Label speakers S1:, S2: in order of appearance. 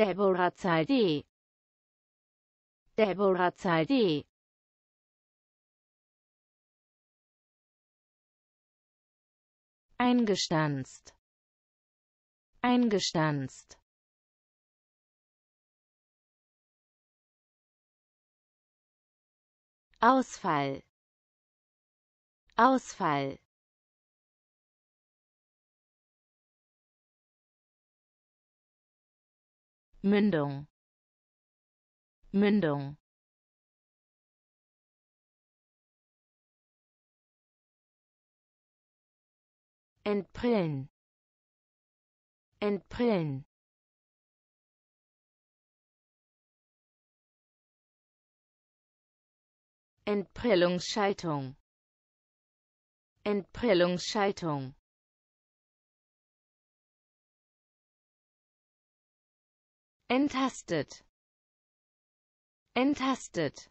S1: Deborah Zaldi Deborah Zaldi Eingestanzt Eingestanzt Ausfall Ausfall Mündung Mündung entprillen entprillen Entprellungsschaltung Entprellungsschaltung Enttastet. Enttastet.